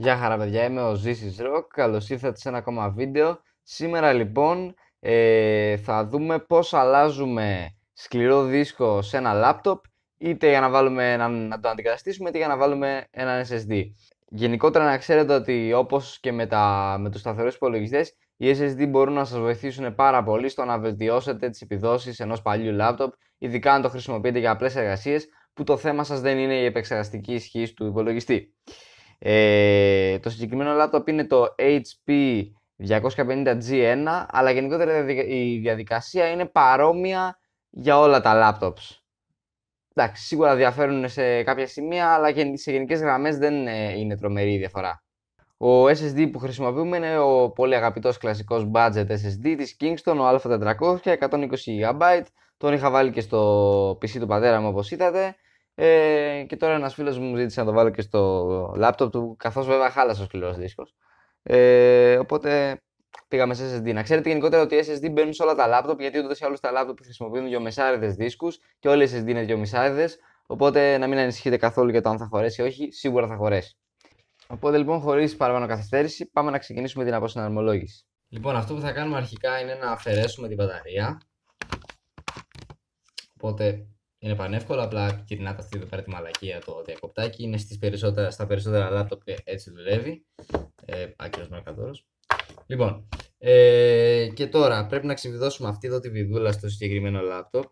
Γεια χαρά παιδιά, είμαι ο Ζήσης Ροκ, καλώς ήρθατε σε ένα ακόμα βίντεο. Σήμερα λοιπόν ε, θα δούμε πώς αλλάζουμε σκληρό δίσκο σε ένα λάπτοπ είτε για να, βάλουμε ένα, να το αντικαταστήσουμε είτε για να βάλουμε ένα SSD. Γενικότερα να ξέρετε ότι όπως και με, τα, με τους σταθερούς υπολογιστές, οι SSD μπορούν να σας βοηθήσουν πάρα πολύ στο να βελτιώσετε τις επιδόσεις ενός παλιού λάπτοπ ειδικά αν το χρησιμοποιείτε για απλές εργασίες που το θέμα σας δεν είναι η επεξεργαστική ισχύ του υπολογιστή. Ε, το συγκεκριμένο λάπτοπ είναι το HP 250G1, αλλά γενικότερα η διαδικασία είναι παρόμοια για όλα τα λάπτοπς. Εντάξει, σίγουρα διαφέρουν σε κάποια σημεία, αλλά σε γενικές γραμμές δεν ε, είναι τρομερή η διαφορά. Ο SSD που χρησιμοποιούμε είναι ο πολύ αγαπητός κλασικός budget SSD της Kingston, ο α400, 120GB. Τον είχα βάλει και στο PC του πατέρα μου όπως είδατε. Ε, και τώρα ένας φίλος μου ζήτησε να το βάλω και στο λάπτοπ του, καθώς βέβαια χάλασε ο σκληρός δίσκος. Ε, οπότε πήγαμε σε SSD. Να ξέρετε γενικότερα ότι SSD μπαίνουν σε όλα τα λάπτοπ, γιατί ούτως ή άλλως τα λάπτοπ χρησιμοποιούν δύο μεσάριδε δίσκους και όλοι οι SSD είναι δύο μισάριδε. Οπότε να μην ανησυχείτε καθόλου για το αν θα χωρέσει ή όχι, σίγουρα θα χωρέσει. Οπότε λοιπόν, χωρίς παραπάνω καθυστέρηση, πάμε να ξεκινήσουμε την αποσυναρμολόγηση. Λοιπόν, αυτό που θα κάνουμε αρχικά είναι να αφαιρέσουμε την μπαταρία. Οπότε είναι πανεύκολο, απλά κυρνάτε αυτή εδώ πέρα τη μαλακία το διακοπτάκι. Είναι στις περισσότερα, στα περισσότερα λάπτοπ ε, έτσι δουλεύει. Ε, Άκυρος μάρκατορος. Λοιπόν, ε, και τώρα πρέπει να ξεβιδώσουμε αυτή εδώ τη βιδούλα στο συγκεκριμένο λάπτοπ.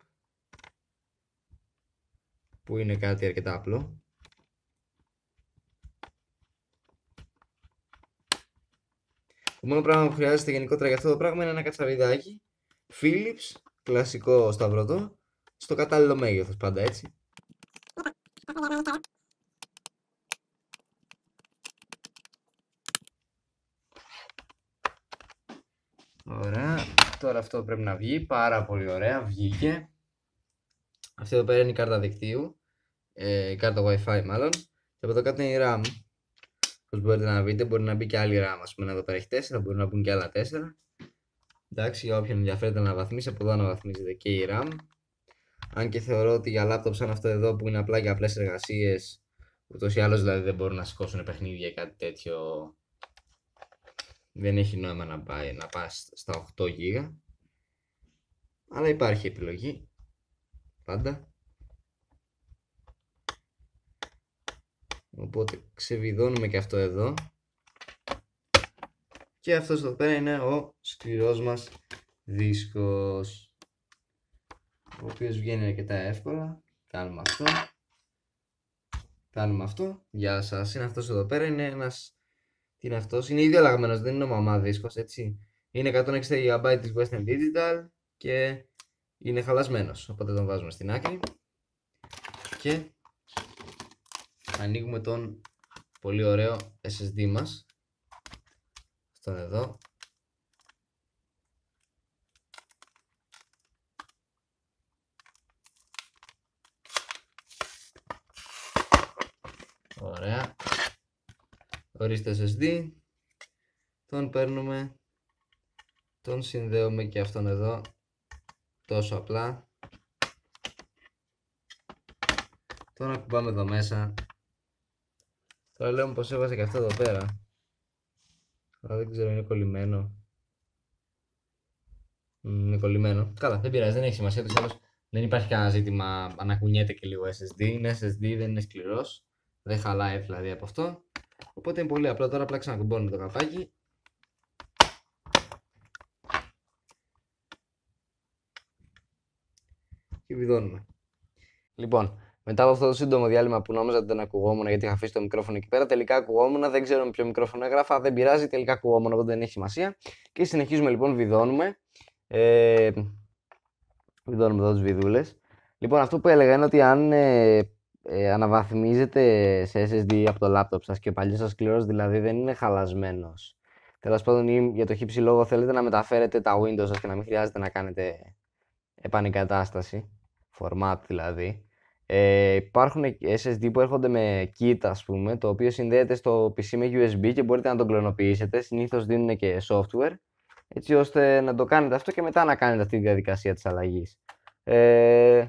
Που είναι κάτι αρκετά απλό. Το μόνο πράγμα που χρειάζεται γενικότερα για αυτό το πράγμα είναι ένα κατσαβιδάκι Philips, κλασικό σταυρωτό στο κατάλληλο μέγεθος πάντα έτσι. Ωραία, τώρα αυτό πρέπει να βγει, πάρα πολύ ωραία, βγήκε. Αυτή εδώ πέρα είναι η κάρτα δικτύου, ε, η κάρτα Wi-Fi μάλλον. Και από εδώ κάτω είναι η RAM. Όπως μπορείτε να δείτε, μπορεί να μπει και άλλη RAM, ας πούμε, εδώ πέρα έχει 4, μπορεί να μπουν και άλλα 4. Εντάξει, για όποιον ενδιαφέρεται να βαθμίσει, από εδώ αναβαθμίζεται και η RAM. Αν και θεωρώ ότι για λάπτοπ σαν αυτό εδώ που είναι απλά για απλές εργασίες, ούτως ή άλλως δηλαδή δεν μπορούν να σηκώσουν παιχνίδια ή κάτι τέτοιο, δεν έχει νόημα να πάει, να πας στα 8 γίγα. Αλλά υπάρχει επιλογή, πάντα. Οπότε ξεβιδώνουμε και αυτό εδώ. Και αυτός εδώ πέρα είναι ο σκληρός μας δίσκος ο οποίο βγαίνει αρκετά εύκολα κάνουμε αυτό κάνουμε αυτό γεια σας είναι αυτός εδώ πέρα είναι ένας τι είναι αυτός, είναι ήδη αλλαγμένος. δεν είναι ο μαμά δίσκος έτσι είναι 160 GB της Western Digital και είναι χαλασμένος οπότε τον βάζουμε στην άκρη και ανοίγουμε τον πολύ ωραίο SSD μας αυτόν εδώ ορίστε SSD τον παίρνουμε τον συνδέουμε και αυτόν εδώ τόσο απλά τον ακουμπάμε εδώ μέσα τώρα λέω πως έβαζε και αυτό εδώ πέρα αλλά δεν ξέρω είναι κολλημένο είναι κολλημένο. Καλά, δεν πειράζει, δεν έχει σημασία. Του δεν υπάρχει κανένα ζήτημα. Ανακουνιέται και λίγο SSD. Είναι SSD, δεν είναι σκληρός. Δεν χαλάει δηλαδή από αυτό. Οπότε είναι πολύ απλό. Τώρα απλά ξανακουμπώνουμε το καπάκι. Και βιδώνουμε. Λοιπόν, μετά από αυτό το σύντομο διάλειμμα που νόμιζα ότι δεν ακουγόμουν γιατί είχα αφήσει το μικρόφωνο εκεί πέρα, τελικά ακουγόμουν. Δεν ξέρω με ποιο μικρόφωνο έγραφα, δεν πειράζει, τελικά ακουγόμουν, οπότε δεν έχει σημασία. Και συνεχίζουμε λοιπόν, βιδώνουμε. Ε, βιδώνουμε εδώ τις βιδούλες. Λοιπόν, αυτό που έλεγα είναι ότι αν ε, ε, αναβαθμίζεται σε SSD από το λάπτοπ σας και ο παλιός σας σκληρός δηλαδή δεν είναι χαλασμένος. Τέλος πάντων για το χύψη λόγο θέλετε να μεταφέρετε τα Windows σας και να μην χρειάζεται να κάνετε επανεγκατάσταση, format δηλαδή. Ε, υπάρχουν SSD που έρχονται με kit ας πούμε, το οποίο συνδέεται στο PC με USB και μπορείτε να τον κλωνοποιήσετε, συνήθως δίνουν και software έτσι ώστε να το κάνετε αυτό και μετά να κάνετε αυτή τη διαδικασία της αλλαγής. Ε,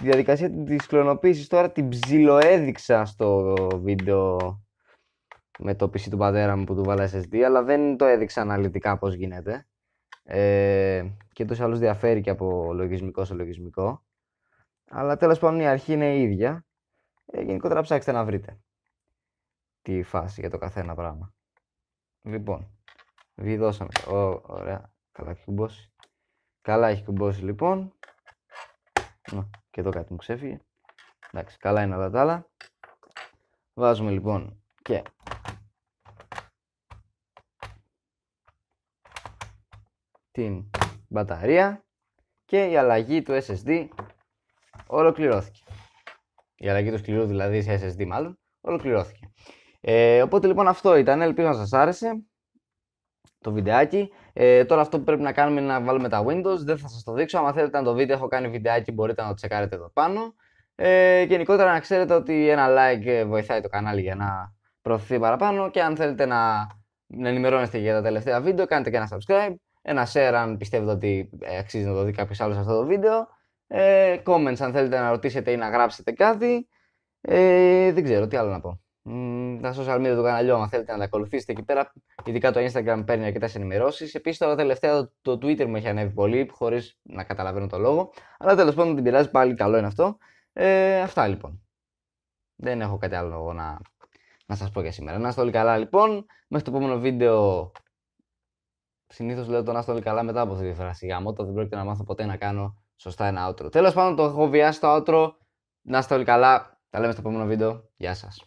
τη διαδικασία της κλωνοποίησης τώρα την ψιλοέδειξα στο βίντεο με το PC του πατέρα μου που του βάλα SSD, αλλά δεν το έδειξα αναλυτικά πώς γίνεται. Ε, και τόσο αλλούς διαφέρει και από λογισμικό σε λογισμικό. Αλλά τέλος πάντων η αρχή είναι η ίδια. Ε, γενικότερα ψάξτε να βρείτε τη φάση για το καθένα πράγμα. Λοιπόν, βιδώσαμε. Ω, ωραία, καλά έχει κουμπώσει. Καλά έχει κουμπώσει λοιπόν. Και εδώ κάτι μου ξέφυγε. Εντάξει, καλά είναι όλα τα άλλα. Βάζουμε λοιπόν και την μπαταρία και η αλλαγή του SSD ολοκληρώθηκε. Η αλλαγή του σκληρού δηλαδή σε SSD μάλλον ολοκληρώθηκε. Ε, οπότε λοιπόν αυτό ήταν, ελπίζω να σας άρεσε το βιντεάκι. Ε, τώρα αυτό που πρέπει να κάνουμε είναι να βάλουμε τα Windows, δεν θα σας το δείξω. Αν θέλετε να το βίντεο έχω κάνει βιντεάκι, μπορείτε να το τσεκάρετε εδώ πάνω. Ε, γενικότερα να ξέρετε ότι ένα like ε, βοηθάει το κανάλι για να προωθηθεί παραπάνω και αν θέλετε να, να ενημερώνεστε για τα τελευταία βίντεο, κάντε και ένα subscribe, ένα share αν πιστεύετε ότι ε, αξίζει να το δει κάποιος άλλος αυτό το βίντεο, ε, comments αν θέλετε να ρωτήσετε ή να γράψετε κάτι, ε, δεν ξέρω τι άλλο να πω τα social media του καναλιού, αν θέλετε να τα ακολουθήσετε εκεί πέρα. Ειδικά το Instagram παίρνει αρκετές ενημερώσεις. Επίσης, τώρα τελευταία το Twitter μου έχει ανέβει πολύ, χωρίς να καταλαβαίνω το λόγο. Αλλά τέλος πάντων την πειράζει πάλι, καλό είναι αυτό. Ε, αυτά λοιπόν. Δεν έχω κάτι άλλο να, να σας πω για σήμερα. Να είστε όλοι καλά λοιπόν. Μέχρι το επόμενο βίντεο. Συνήθως λέω το να είστε όλοι καλά μετά από αυτή τη φράση. Για δεν πρόκειται να μάθω ποτέ να κάνω σωστά ένα outro. Τέλος πάντων, το έχω βιάσει το outro. Να είστε όλοι καλά. Τα λέμε στο επόμενο βίντεο. Γεια σας.